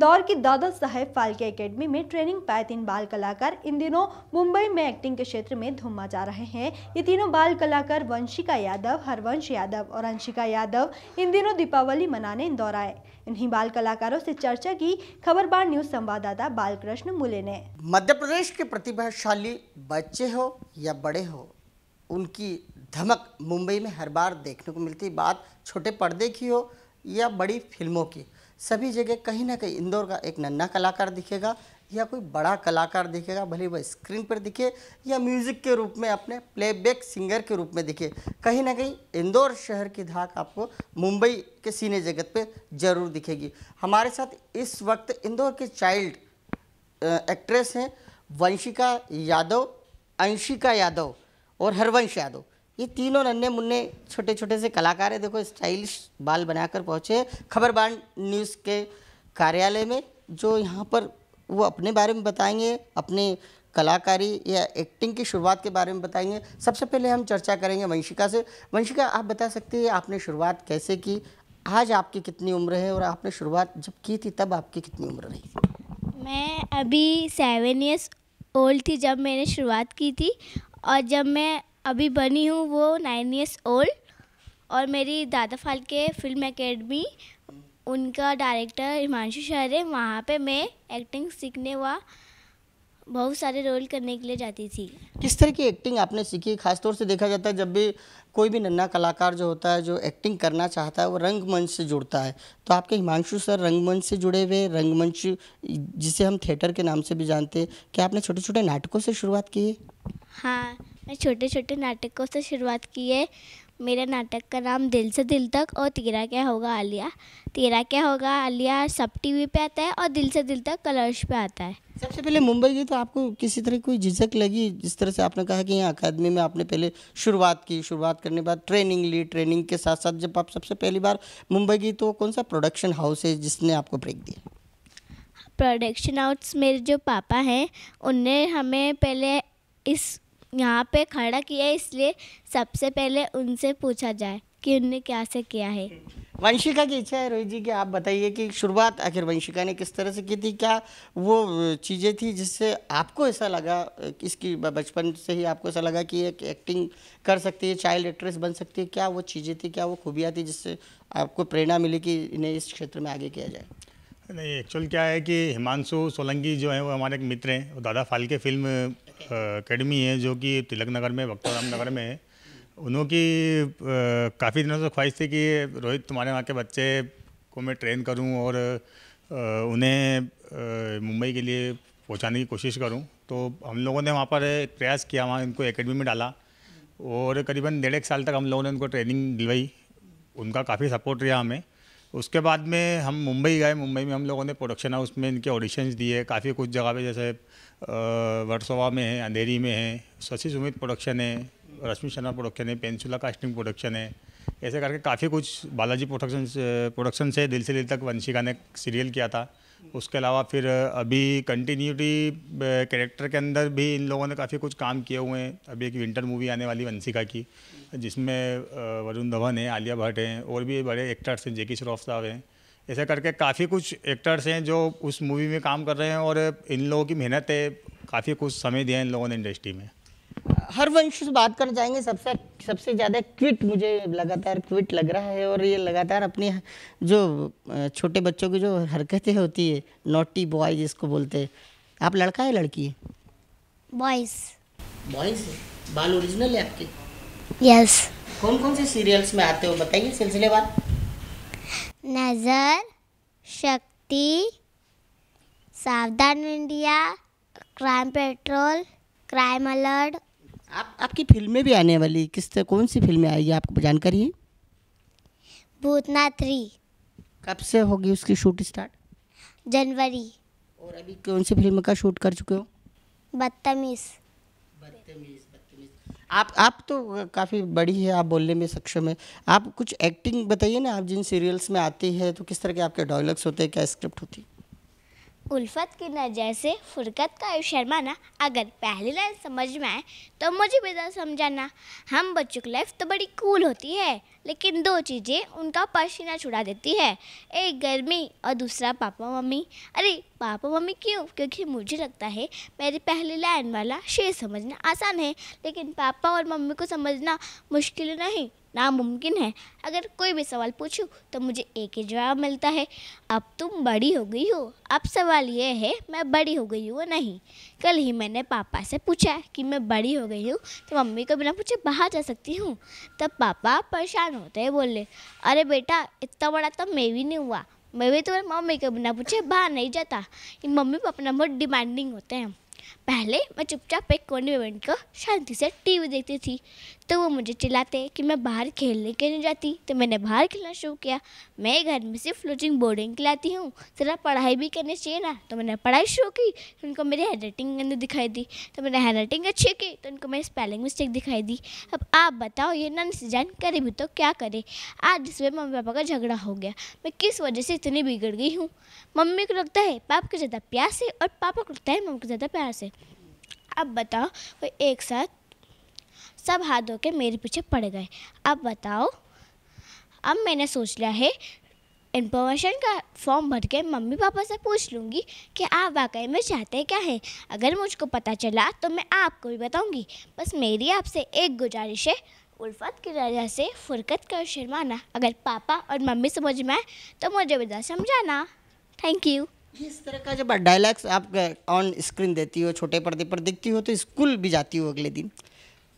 इंदौर की दादा साहेब फाल्के एकेडमी में ट्रेनिंग पाए तीन बाल कलाकार इन दिनों मुंबई में एक्टिंग के क्षेत्र में धूम जा रहे हैं ये तीनों बाल कलाकार वंशिका यादव हरवंश यादव और अंशिका यादव इन दिनों दीपावली मनाने इंदौर आए इन्हीं बाल कलाकारों से चर्चा की खबर बार न्यूज संवाददाता बालकृष्ण मुले ने मध्य प्रदेश के प्रतिभाशाली बच्चे हो या बड़े हो उनकी धमक मुंबई में हर बार देखने को मिलती बात छोटे पर्दे की हो या बड़ी फिल्मों की सभी जगह कहीं ना कहीं इंदौर का एक नन्ना कलाकार दिखेगा या कोई बड़ा कलाकार दिखेगा भले वह स्क्रीन पर दिखे या म्यूज़िक के रूप में अपने प्लेबैक सिंगर के रूप में दिखे कहीं ना कहीं इंदौर शहर की धाक आपको मुंबई के सीने जगत पे ज़रूर दिखेगी हमारे साथ इस वक्त इंदौर के चाइल्ड एक्ट्रेस हैं वंशिका यादव अंशिका यादव और हरवंश यादव ये तीनों नन्हे मुन्ने छोटे छोटे से कलाकार है देखो स्टाइलिश बाल बनाकर पहुँचे खबरबान न्यूज़ के कार्यालय में जो यहाँ पर वो अपने बारे में बताएंगे अपने कलाकारी या एक्टिंग की शुरुआत के बारे में बताएंगे सबसे पहले हम चर्चा करेंगे वंशिका से वंशिका आप बता सकती हैं आपने शुरुआत कैसे की आज आपकी कितनी उम्र है और आपने शुरुआत जब की थी तब आपकी कितनी उम्र रही मैं अभी सेवन ईयर्स ओल्ड थी जब मैंने शुरुआत की थी और जब मैं अभी बनी हूँ वो नाइन ईयर्स ओल्ड और मेरी दादा फालके फिल्म एकेडमी उनका डायरेक्टर हिमांशु शहर है वहाँ पे मैं एक्टिंग सीखने व बहुत सारे रोल करने के लिए जाती थी किस तरह की एक्टिंग आपने सीखी खासतौर से देखा जाता है जब भी कोई भी नन्ना कलाकार जो होता है जो एक्टिंग करना चाहता है वो रंगमंच से जुड़ता है तो आपके हिमांशु सर रंगमंच से जुड़े हुए रंगमंच जिसे हम थिएटर के नाम से भी जानते हैं क्या आपने छोटे छोटे नाटकों से शुरुआत की है हाँ मैं छोटे छोटे नाटकों से शुरुआत की है मेरे नाटक का नाम दिल से दिल तक और तेरा क्या होगा आलिया तेरा क्या होगा आलिया सब टीवी पे आता है और दिल से दिल तक कलर्स पे आता है सबसे पहले मुंबई गई तो आपको किसी तरह कोई झिझक लगी जिस तरह से आपने कहा कि यहाँ अकादमी में आपने पहले शुरुआत की शुरुआत करने बाद ट्रेनिंग ली ट्रेनिंग के साथ साथ जब आप सबसे पहली बार मुंबई गई तो कौन सा प्रोडक्शन हाउस है जिसने आपको ब्रेक दिया प्रोडक्शन हाउस मेरे जो पापा हैं उनने हमें पहले इस यहाँ पे खड़ा किया है इसलिए सबसे पहले उनसे पूछा जाए कि उनने क्या से किया है वंशिका की इच्छा है रोहित जी की आप बताइए कि शुरुआत आखिर वंशिका ने किस तरह से की थी क्या वो चीज़ें थी जिससे आपको ऐसा लगा इसकी बचपन से ही आपको ऐसा लगा कि एक एक्टिंग कर सकती है चाइल्ड एक्ट्रेस बन सकती है क्या वो चीज़ें थी क्या वो खूबियाँ थी जिससे आपको प्रेरणा मिली कि इन्हें इस क्षेत्र में आगे किया जाए नहीं एक्चुअल क्या है कि हिमांशु सोलंकी जो है वो हमारे एक मित्र हैं वो दादा फाल्के फिल्म अकेडमी है जो कि तिलक नगर में भक्तोराम नगर में है उनकी काफ़ी दिनों से ख्वाहिश थी कि रोहित तुम्हारे वहाँ के बच्चे को मैं ट्रेन करूँ और उन्हें मुंबई के लिए पहुँचाने की कोशिश करूँ तो हम लोगों ने वहाँ पर एक प्रयास किया वहाँ इनको एकेडमी में डाला और करीबन डेढ़ एक साल तक हम लोगों ने उनको ट्रेनिंग दिलवाई उनका काफ़ी सपोर्ट रहा हमें उसके बाद में हम मुंबई गए मुंबई में हम लोगों ने प्रोडक्शन हाउस में इनके ऑडिशंस दिए काफ़ी कुछ जगह पे जैसे वर्सोवा में है अंधेरी में है शशि सुमित प्रोडक्शन है रश्मि शर्मा प्रोडक्शन है पेंसुला कास्टिंग प्रोडक्शन है ऐसे करके काफ़ी कुछ बालाजी प्रोडक्शन प्रोडक्शन से दिल से दिल तक वंशिका ने सीरियल किया था उसके अलावा फिर अभी कंटिन्यूटी कैरेक्टर के अंदर भी इन लोगों ने काफ़ी कुछ काम किए हुए हैं अभी एक विंटर मूवी आने वाली वंशिका की जिसमें वरुण धवन है आलिया भट्ट हैं और भी बड़े एक्टर्स हैं जेकी श्रॉफ साहब हैं ऐसे करके काफ़ी कुछ एक्टर्स हैं जो उस मूवी में काम कर रहे हैं और इन लोगों की मेहनत है काफ़ी कुछ समय दिया है इन लोगों ने इंडस्ट्री में हर वंश से बात करना चाहेंगे सबसे सबसे ज़्यादा क्विट मुझे लगातार क्विट लग रहा है और ये लगातार अपनी जो छोटे बच्चों की जो हरकतें होती है नोटी बॉय जिसको बोलते हैं आप लड़का है लड़की है बॉयस बॉयस बाल ओरिजिनल है आपके यस yes. कौन कौन से सीरियल्स में आते हो बताइए सिलसिले बार Nazar Shakti Savdhaan India crime patrol crime alert आप आपकी फिल्में भी आने वाली किस तरह कौन सी फिल्में आएगी आपको जानकारी है भूतनाथ थ्री कब से होगी उसकी शूट स्टार्ट जनवरी और अभी कौन सी फिल्म का शूट कर चुके हो बदतमीज आप आप तो काफ़ी बड़ी है आप बोलने में सक्षम है आप कुछ एक्टिंग बताइए ना आप जिन सीरियल्स में आती है तो किस तरह के आपके डायलॉग्स होते हैं क्या स्क्रिप्ट होती उल्फत की नजर से फुरकत का शर्माना अगर पहली लाइन समझ में आए तो मुझे भी ज़रा समझाना हम बच्चों की लाइफ तो बड़ी कूल होती है लेकिन दो चीज़ें उनका पसीना छुड़ा देती है एक गर्मी और दूसरा पापा मम्मी अरे पापा मम्मी क्यों क्योंकि मुझे लगता है मेरी पहली लाइन वाला शेर समझना आसान है लेकिन पापा और मम्मी को समझना मुश्किल नहीं नामुमकिन है अगर कोई भी सवाल पूछूं तो मुझे एक ही जवाब मिलता है अब तुम बड़ी हो गई हो अब सवाल यह है मैं बड़ी हो गई हूँ नहीं कल ही मैंने पापा से पूछा कि मैं बड़ी हो गई हूँ तो मम्मी को बिना पूछे बाहर जा सकती हूँ तब पापा परेशान होते हैं बोले अरे बेटा इतना बड़ा तो मैं भी नहीं हुआ मैं भी तुम्हारी मम्मी को बिना पूछे बाहर नहीं जाता मम्मी पापा ना बहुत डिमांडिंग होते हैं पहले मैं चुपचाप एक कोने में बैठकर शांति से टीवी देखती थी तो वो मुझे चिल्लाते कि मैं बाहर खेलने के लिए जाती तो मैंने बाहर खेलना शुरू किया मैं घर में सिर्फ फ्लोटिंग बोर्डिंग खिलाती हूँ जरा पढ़ाई भी करनी चाहिए ना तो मैंने पढ़ाई शुरू की तो उनको मेरी हैंड राइटिंग अंदर दिखाई दी तो मैंने हैंड राइटिंग अच्छी की तो उनको मेरी स्पेलिंग मिस्टेक दिखाई दी अब आप बताओ ये नन सीजन करे भी तो क्या करे आज इसमें मम्मी पापा का झगड़ा हो गया मैं किस वजह से इतनी बिगड़ गई हूँ मम्मी को लगता है पापा को ज़्यादा प्यार से और पापा को लगता है मम्मी को ज़्यादा प्यार से अब बताओ वो एक साथ सब हाथ धो के मेरे पीछे पड़ गए अब बताओ अब मैंने सोच लिया है इन्फॉर्मेशन का फॉर्म भर के मम्मी पापा से पूछ लूँगी कि आप वाकई में चाहते क्या हैं अगर मुझको पता चला तो मैं आपको भी बताऊँगी बस मेरी आपसे एक गुजारिश है उल्फत की वजह से फुरकत कर शर्माना अगर पापा और मम्मी समझ में आए तो मुझे भी समझाना थैंक यू इस तरह का जब डायलॉग्स आप ऑन स्क्रीन देती हो छोटे पर्दे पर दिखती हो तो स्कूल भी जाती हो अगले दिन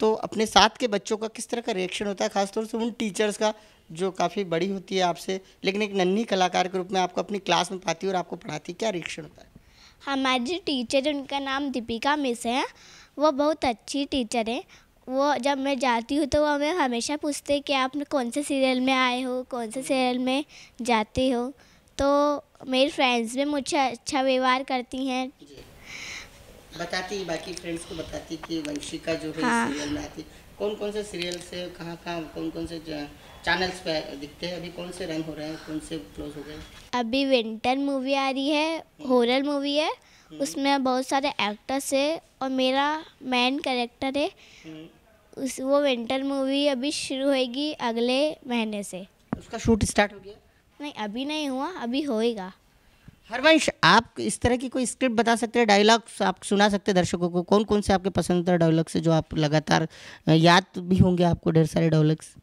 तो अपने साथ के बच्चों का किस तरह का रिएक्शन होता है खासतौर से उन टीचर्स का जो काफ़ी बड़ी होती है आपसे लेकिन एक नन्ही कलाकार के रूप में आपको अपनी क्लास में पाती और आपको पढ़ाती क्या रिएक्शन होता है हमारी जो टीचर उनका नाम दीपिका मिस है वो बहुत अच्छी टीचर है वो जब मैं जाती हूँ तो वो हमें हमेशा पूछते हैं कि आप कौन से सीरियल में आए हो कौन से सीरियल में जाते हो तो मेरी फ्रेंड्स भी मुझे अच्छा व्यवहार करती हैं बताती है बाकी फ्रेंड्स को बताती कि वंशिका जो है हाँ। सीरियल में आती कौन कौन से सीरियल से कहाँ कहाँ कौन कौन से चैनल्स पे दिखते हैं अभी कौन से रन हो रहे हैं कौन से क्लोज हो गए अभी विंटर मूवी आ रही है हॉरर मूवी है हम्म। उसमें बहुत सारे एक्टर्स है और मेरा मेन करेक्टर है हम्म। उस वो विंटर मूवी अभी शुरू होगी अगले महीने से उसका शूट स्टार्ट हो गया नहीं अभी नहीं हुआ अभी होएगा हरवंश आप इस तरह की कोई स्क्रिप्ट बता सकते हैं डायलॉग्स आप सुना सकते हैं दर्शकों को कौन कौन से आपके पसंदीदा डायलॉग्स जो आप लगातार याद भी होंगे आपको ढेर सारे डायलॉग्स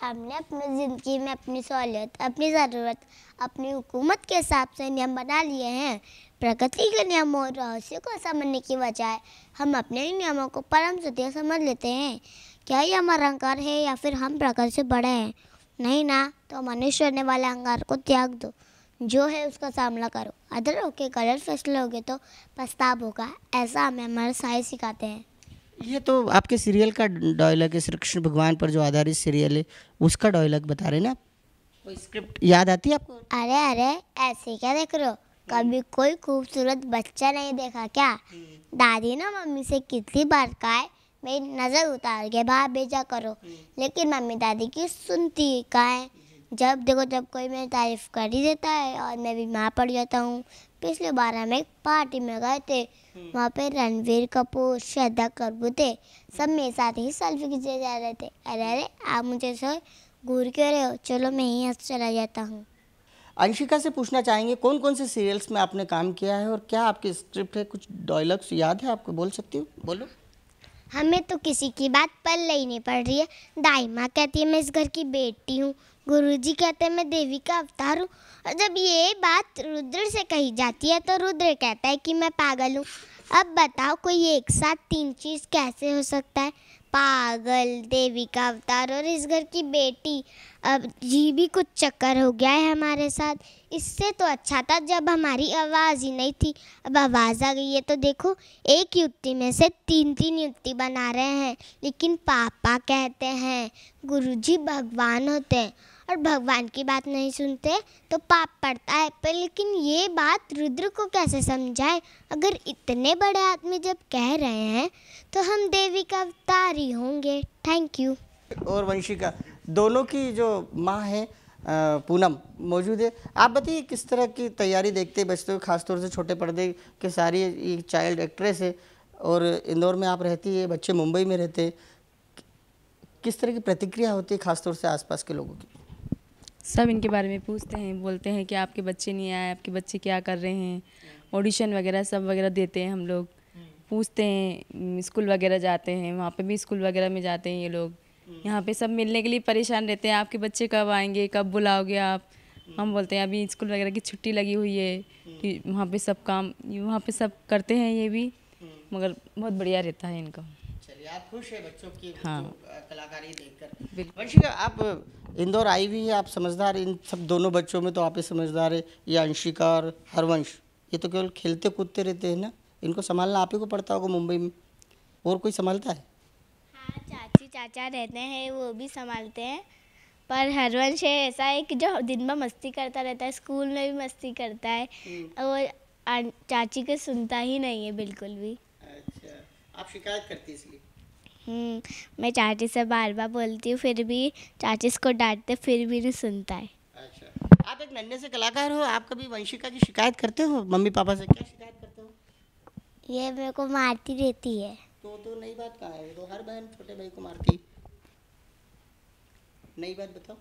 हमने अपनी ज़िंदगी में अपनी सहूलियत अपनी ज़रूरत अपनी हुकूमत के हिसाब से नियम बना लिए हैं प्रकृति के नियमों और रहस्य को समझने की बजाय हम अपने ही नियमों को परम सत्य समझ लेते हैं क्या ये हमारा अहंकार है या फिर हम प्रकृति से बड़े हैं नहीं ना तो मनुष्य रहने वाले अहंकार को त्याग दो जो है उसका सामना करो अदर ओके गलत फैसले गए तो पछताव होगा ऐसा हमें हमारे साय सिखाते हैं ये तो आपके सीरियल का डायलॉग है श्री कृष्ण भगवान पर जो आधारित सीरियल है उसका डायलॉग बता रहे ना कोई स्क्रिप्ट याद आती है आपको अरे अरे ऐसे क्या देख रहे हो कभी कोई खूबसूरत बच्चा नहीं देखा क्या हम्म। दादी ना मम्मी से कितनी बार कहा है मेरी नज़र उतार के बाहर भेजा करो हम्म। लेकिन मम्मी दादी की सुनती कहाँ है जब देखो जब कोई मेरी तारीफ़ कर ही देता है और मैं भी माँ पढ़ जाता हूँ पिछले बार में एक पार्टी में गए थे हम्म। वहाँ पे रणवीर कपूर श्रद्धा कपूर थे सब मेरे साथ ही सेल्फी खींचे जा रहे थे अरे अरे आप मुझे सो घूर क्यों रहे हो चलो मैं ही हंस चला जाता हूँ अंशिका से पूछना चाहेंगे कौन कौन से सीरियल्स में आपने काम किया है और क्या आपकी स्क्रिप्ट है कुछ डायलॉग्स याद है आपको बोल सकती हूँ बोलो हमें तो किसी की बात पल ही नहीं पड़ रही है दाई माँ कहती है मैं इस घर की बेटी हूँ गुरुजी कहते हैं मैं देवी का अवतार हूँ और जब ये बात रुद्र से कही जाती है तो रुद्र कहता है कि मैं पागल हूँ अब बताओ कोई एक साथ तीन चीज़ कैसे हो सकता है पागल देवी का अवतार और इस घर की बेटी अब जी भी कुछ चक्कर हो गया है हमारे साथ इससे तो अच्छा था जब हमारी आवाज़ ही नहीं थी अब आवाज़ आ गई है तो देखो एक युक्ति में से तीन तीन युक्ति बना रहे हैं लेकिन पापा कहते हैं गुरुजी भगवान होते हैं और भगवान की बात नहीं सुनते तो पाप पड़ता है पर लेकिन ये बात रुद्र को कैसे समझाए अगर इतने बड़े आदमी जब कह रहे हैं तो हम देवी का अवतार ही होंगे थैंक यू और वंशिका दोनों की जो माँ है पूनम मौजूद है आप बताइए किस तरह की तैयारी देखते हैं बच्चों तो खासतौर से छोटे पर्दे के सारी एक चाइल्ड एक्ट्रेस है और इंदौर में आप रहती है बच्चे मुंबई में रहते हैं किस तरह की प्रतिक्रिया होती है खासतौर से आसपास के लोगों की सब इनके बारे में पूछते हैं बोलते हैं कि आपके बच्चे नहीं आए आपके बच्चे क्या कर रहे हैं ऑडिशन वगैरह सब वगैरह देते हैं हम लोग पूछते हैं स्कूल वगैरह जाते हैं वहाँ पे भी स्कूल वगैरह में जाते हैं ये लोग यहाँ पे सब मिलने के लिए परेशान रहते हैं आपके बच्चे कब आएंगे कब बुलाओगे आप हम बोलते हैं अभी स्कूल वगैरह की छुट्टी लगी हुई है कि वहाँ पे सब काम वहाँ पे सब करते हैं ये भी मगर बहुत बढ़िया रहता है इनका आप खुश है बच्चों की हाँ कलाकारी देखकर वंशिका आप इंदौर आई हुई है आप समझदार इन सब दोनों बच्चों में तो आप ही समझदार है ये अंशिका और हरवंश ये तो केवल खेलते कूदते रहते हैं ना इनको संभालना आप ही को पड़ता होगा मुंबई में और कोई संभालता है हाँ चाची चाचा रहते हैं वो भी संभालते हैं पर हरवंश है ऐसा है कि जो दिन भर मस्ती करता रहता है स्कूल में भी मस्ती करता है वो हम्म। अं, चाची के सुनता ही नहीं है बिल्कुल भी अच्छा आप शिकायत करती इसलिए हम्म, मैं चाची से बार बार बोलती हूँ फिर भी चाची इसको डांटते फिर भी नहीं सुनता है अच्छा आप एक नन्हे से कलाकार हो आप कभी वंशिका की शिकायत करते हो मम्मी पापा से क्या शिकायत करते हो ये मेरे को मारती रहती है तो तो नई बात कहा है तो हर बहन छोटे भाई को मारती नई बात बताओ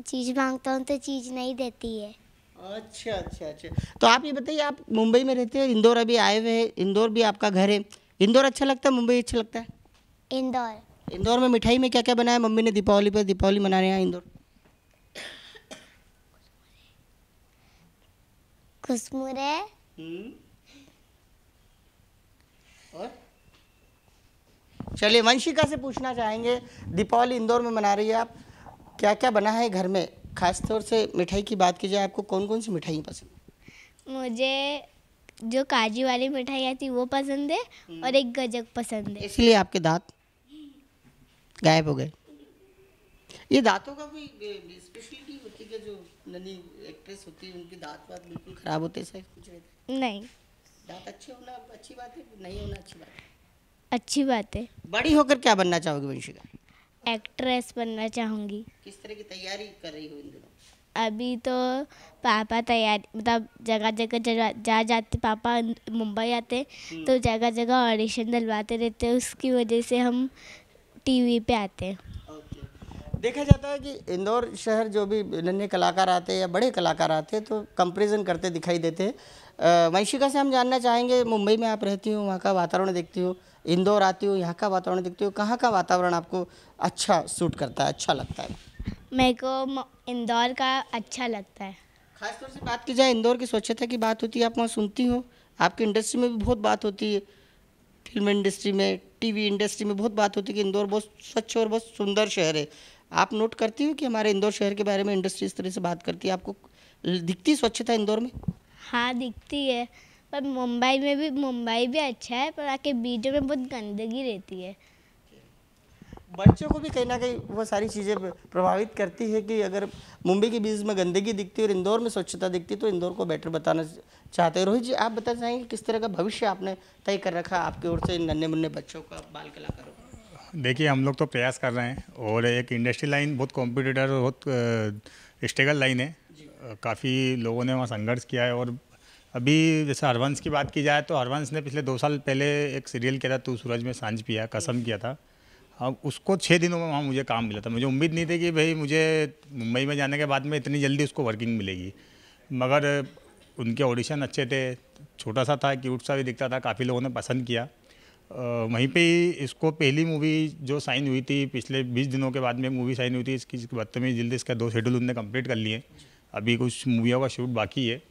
चीज़ मांगता हूँ तो चीज़ नहीं देती है अच्छा अच्छा अच्छा तो आप ये बताइए आप मुंबई में रहते हो इंदौर अभी आए हुए हैं इंदौर भी आपका घर है इंदौर अच्छा लगता है मुंबई अच्छा लगता है इंदौर इंदौर में मिठाई में क्या क्या बनाया मम्मी ने दीपावली पर दीपावली मनाने आया इंदौर खुशमुरे हम्म। और चलिए वंशिका से पूछना चाहेंगे दीपावली इंदौर में मना रही है आप क्या क्या बना है घर में खासतौर से मिठाई की बात की जाए आपको कौन कौन सी मिठाई पसंद मुझे जो काजू वाली मिठाई आती वो पसंद है हम्म। और एक गजक पसंद है इसलिए आपके दांत गायब हो गए ये दांतों का कोई स्पेशलिटी होती है जो ननी एक्ट्रेस होती है उनके दांत बात बिल्कुल खराब होते सर नहीं दांत अच्छे होना अच्छी बात है नहीं होना अच्छी बात है अच्छी बात है बड़ी होकर क्या बनना चाहोगी वंशिका एक्ट्रेस बनना चाहूंगी किस तरह की तैयारी कर रही हो इन दिनों अभी तो पापा तैयार मतलब जगह जगह जा, जाते पापा मुंबई आते हम्म। तो जगह जगह ऑडिशन दिलवाते रहते उसकी वजह से हम टीवी पे आते हैं देखा जाता है कि इंदौर शहर जो भी नन्हे कलाकार आते हैं या बड़े कलाकार आते हैं तो कंपेरिजन करते दिखाई देते हैं वंशिका से हम जानना चाहेंगे मुंबई में आप रहती हो वहाँ का वातावरण देखती हो इंदौर आती हो यहाँ का वातावरण देखती हो कहाँ का वातावरण आपको अच्छा सूट करता है अच्छा लगता है मेरे को इंदौर का अच्छा लगता है खासतौर से बात की जाए इंदौर की स्वच्छता की बात होती है आप वहाँ सुनती हो आपकी इंडस्ट्री में भी बहुत बात होती है फिल्म इंडस्ट्री में टीवी इंडस्ट्री में बहुत बात होती है कि इंदौर बहुत स्वच्छ और बहुत सुंदर शहर है आप नोट करती हो कि हमारे इंदौर शहर के बारे में इंडस्ट्री इस तरह से बात करती है आपको दिखती स्वच्छता इंदौर में हाँ दिखती है पर मुंबई में भी मुंबई भी अच्छा है पर आके बीच में बहुत गंदगी रहती है बच्चों को भी कहीं ना कहीं वो सारी चीज़ें प्रभावित करती है कि अगर मुंबई के बीच में गंदगी दिखती है और इंदौर में स्वच्छता दिखती है तो इंदौर को बेटर बताना चाहते हैं रोहित जी आप बताना चाहेंगे किस तरह का भविष्य आपने तय कर रखा आपकी ओर से नन्हे मुन्ने बच्चों का बाल कलाकारों देखिए हम लोग तो प्रयास कर रहे हैं और एक इंडस्ट्री लाइन बहुत कॉम्पिटिटर और बहुत स्टेगल लाइन है काफ़ी लोगों ने वहाँ संघर्ष किया है और अभी जैसे हरवंश की बात की जाए तो हरवंश ने पिछले दो साल पहले एक सीरियल किया था तू सूरज में सांझ पिया कसम किया था अब हाँ, उसको छः दिनों में वहाँ मुझे काम मिला था मुझे उम्मीद नहीं थी कि भाई मुझे मुंबई में जाने के बाद में इतनी जल्दी उसको वर्किंग मिलेगी मगर उनके ऑडिशन अच्छे थे छोटा सा था क्यूट सा भी दिखता था काफ़ी लोगों ने पसंद किया वहीं पे ही इसको पहली मूवी जो साइन हुई थी पिछले 20 दिनों के बाद में मूवी साइन हुई थी इसकी बदतमीज जल्दी इसका दो शेड्यूल उनने कंप्लीट कर लिए अभी कुछ मूवियों का शूट बाकी है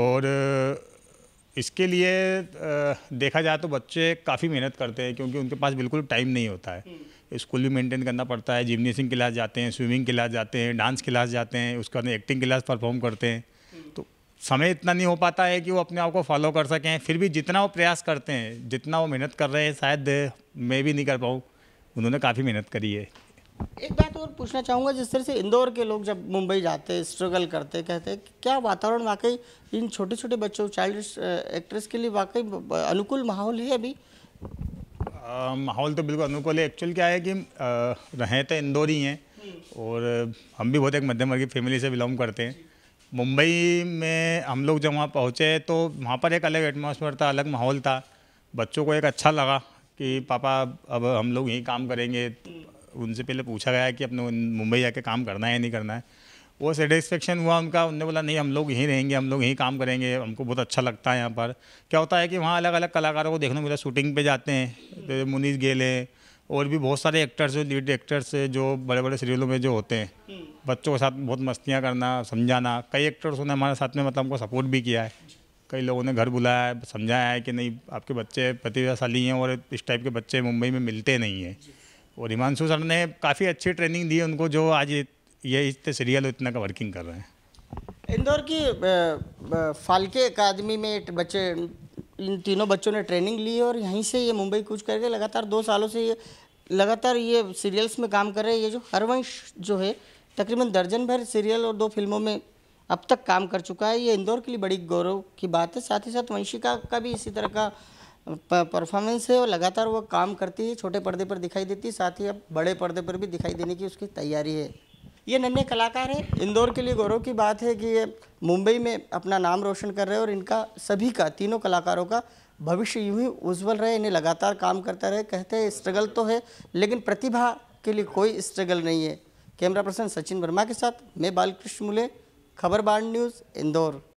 और इसके लिए देखा जाए तो बच्चे काफ़ी मेहनत करते हैं क्योंकि उनके पास बिल्कुल टाइम नहीं होता है हम्म। स्कूल भी मेंटेन करना पड़ता है जिम्नेसिंग क्लास जाते हैं स्विमिंग क्लास जाते हैं डांस क्लास जाते हैं उसके बाद एक्टिंग क्लास परफॉर्म करते हैं हम्म। तो समय इतना नहीं हो पाता है कि वो अपने आप को फॉलो कर सकें फिर भी जितना वो प्रयास करते हैं जितना वो मेहनत कर रहे हैं शायद मैं भी नहीं कर पाऊँ उन्होंने काफ़ी मेहनत करी है एक बात और पूछना चाहूँगा जिस तरह से इंदौर के लोग जब मुंबई जाते स्ट्रगल करते कहते हैं क्या वातावरण वाकई इन छोटे छोटे बच्चों चाइल्ड एक्ट्रेस के लिए वाकई अनुकूल माहौल है अभी माहौल तो बिल्कुल अनुकूल है एक्चुअल क्या है कि रहें तो इंदौर ही हैं और हम भी बहुत एक मध्यम वर्गीय फैमिली से बिलोंग करते हैं मुंबई में हम लोग जब वहाँ पहुँचे तो वहाँ पर एक अलग एटमोसफेयर था अलग माहौल था बच्चों को एक अच्छा लगा कि पापा अब हम लोग यहीं काम करेंगे उनसे पहले पूछा गया कि अपने मुंबई जाके काम करना है या नहीं करना है वो सेटिस्फेक्शन हुआ उनका उनने बोला नहीं हम लोग यहीं रहेंगे हम लोग यहीं काम करेंगे हमको बहुत अच्छा लगता है यहाँ पर क्या होता है कि वहाँ अलग अलग कलाकारों को देखने को मिला शूटिंग पे जाते हैं तो मुनीस गेल हैं और भी बहुत सारे एक्टर्स जो लीड एक्टर्स जो बड़े बड़े सीरियलों में जो होते हैं हम्म। बच्चों के साथ बहुत मस्तियाँ करना समझाना कई एक्टर्सों ने हमारे साथ में मतलब हमको सपोर्ट भी किया है कई लोगों ने घर बुलाया है समझाया है कि नहीं आपके बच्चे प्रतिभाशाली हैं और इस टाइप के बच्चे मुंबई में मिलते नहीं हैं और हिमांशु सर ने काफ़ी अच्छी ट्रेनिंग दी उनको जो आज ये इतने सीरियल इतना का वर्किंग कर रहे हैं इंदौर की फालके अकादमी में बच्चे इन तीनों बच्चों ने ट्रेनिंग ली और यहीं से ये मुंबई कूच करके लगातार दो सालों से ये लगातार ये सीरियल्स में काम कर रहे हैं ये जो हरवंश जो है तकरीबन दर्जन भर सीरियल और दो फिल्मों में अब तक काम कर चुका है ये इंदौर के लिए बड़ी गौरव की बात है साथ ही साथ वंशिका का भी इसी तरह का परफॉर्मेंस है और लगातार वो काम करती है छोटे पर्दे पर दिखाई देती है साथ ही अब बड़े पर्दे पर भी दिखाई देने की उसकी तैयारी है ये नन्हे कलाकार हैं इंदौर के लिए गौरव की बात है कि ये मुंबई में अपना नाम रोशन कर रहे हैं और इनका सभी का तीनों कलाकारों का भविष्य यूँ ही उज्ज्वल रहे इन्हें लगातार काम करता रहे कहते हैं स्ट्रगल तो है लेकिन प्रतिभा के लिए कोई स्ट्रगल नहीं है कैमरा पर्सन सचिन वर्मा के साथ मैं बालकृष्ण मुले खबर बाढ़ न्यूज़ इंदौर